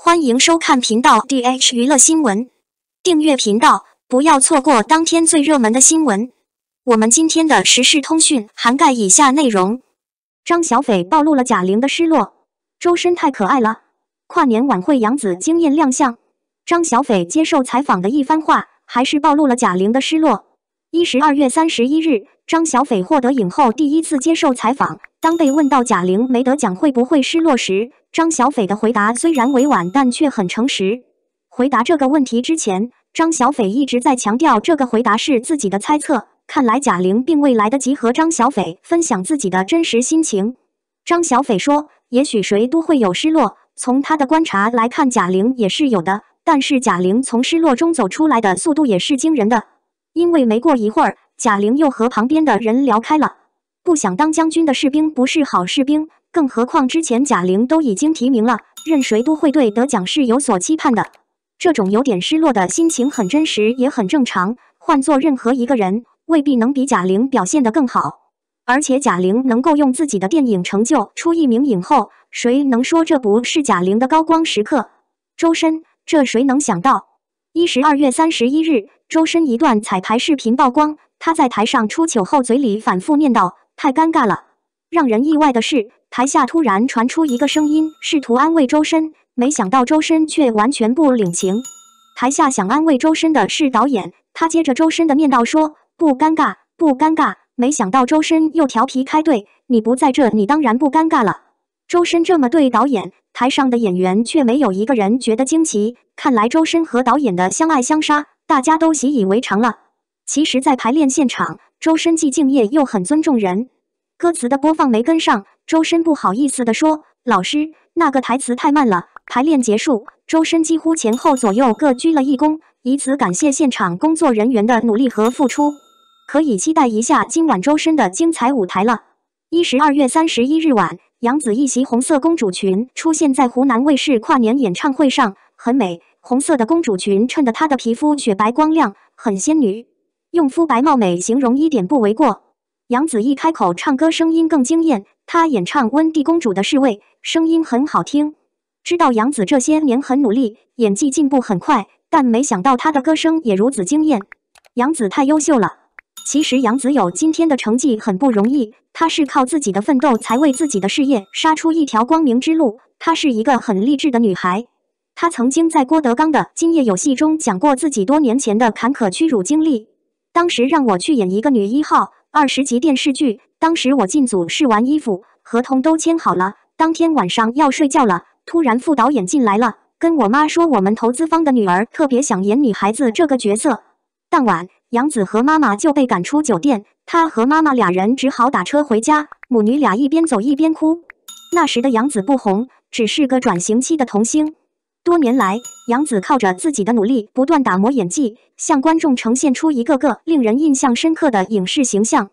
欢迎收看频道 DH 娱乐新闻，订阅频道，不要错过当天最热门的新闻。我们今天的时事通讯涵盖以下内容：张小斐暴露了贾玲的失落，周深太可爱了，跨年晚会杨紫惊艳亮相。张小斐接受采访的一番话，还是暴露了贾玲的失落。一十二月三十一日，张小斐获得影后第一次接受采访。当被问到贾玲没得奖会不会失落时，张小斐的回答虽然委婉，但却很诚实。回答这个问题之前，张小斐一直在强调这个回答是自己的猜测。看来贾玲并未来得及和张小斐分享自己的真实心情。张小斐说：“也许谁都会有失落。从他的观察来看，贾玲也是有的。但是贾玲从失落中走出来的速度也是惊人的。”因为没过一会儿，贾玲又和旁边的人聊开了。不想当将军的士兵不是好士兵，更何况之前贾玲都已经提名了，任谁都会对得奖是有所期盼的。这种有点失落的心情很真实，也很正常。换做任何一个人，未必能比贾玲表现得更好。而且贾玲能够用自己的电影成就出一名影后，谁能说这不是贾玲的高光时刻？周深，这谁能想到？一十二月三十一日，周深一段彩排视频曝光。他在台上出糗后，嘴里反复念叨：“太尴尬了。”让人意外的是，台下突然传出一个声音，试图安慰周深。没想到周深却完全不领情。台下想安慰周深的是导演，他接着周深的念叨说：“不尴尬，不尴尬。”没想到周深又调皮开怼：“你不在这，你当然不尴尬了。”周深这么对导演。台上的演员却没有一个人觉得惊奇，看来周深和导演的相爱相杀，大家都习以为常了。其实，在排练现场，周深既敬业又很尊重人。歌词的播放没跟上，周深不好意思地说：“老师，那个台词太慢了。”排练结束，周深几乎前后左右各鞠了一躬，以此感谢现场工作人员的努力和付出。可以期待一下今晚周深的精彩舞台了。一十二月三十一日晚。杨紫一袭红色公主裙出现在湖南卫视跨年演唱会上，很美。红色的公主裙衬得她的皮肤雪白光亮，很仙女。用肤白貌美形容一点不为过。杨紫一开口唱歌，声音更惊艳。她演唱《温蒂公主的侍卫》，声音很好听。知道杨紫这些年很努力，演技进步很快，但没想到她的歌声也如此惊艳。杨紫太优秀了。其实杨子友今天的成绩很不容易，她是靠自己的奋斗才为自己的事业杀出一条光明之路。她是一个很励志的女孩。她曾经在郭德纲的《今夜有戏》中讲过自己多年前的坎坷屈辱经历。当时让我去演一个女一号，二十集电视剧。当时我进组试完衣服，合同都签好了，当天晚上要睡觉了，突然副导演进来了，跟我妈说我们投资方的女儿特别想演女孩子这个角色。当晚。杨子和妈妈就被赶出酒店，她和妈妈俩人只好打车回家，母女俩一边走一边哭。那时的杨子不红，只是个转型期的童星。多年来，杨子靠着自己的努力，不断打磨演技，向观众呈现出一个个令人印象深刻的影视形象。《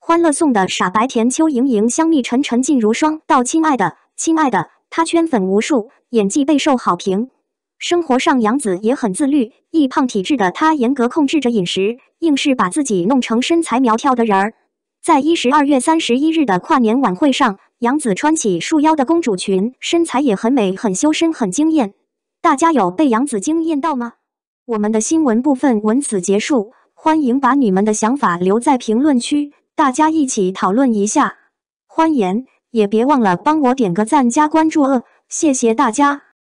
欢乐颂》的傻白甜邱莹莹、香蜜沉沉烬如霜，到《亲爱的，亲爱的》，她圈粉无数，演技备受好评。生活上，杨子也很自律，易胖体质的他严格控制着饮食，硬是把自己弄成身材苗条的人儿。在一十二月三十一日的跨年晚会上，杨子穿起束腰的公主裙，身材也很美，很修身，很惊艳。大家有被杨子惊艳到吗？我们的新闻部分文此结束，欢迎把你们的想法留在评论区，大家一起讨论一下。欢迎，也别忘了帮我点个赞加关注哦，谢谢大家。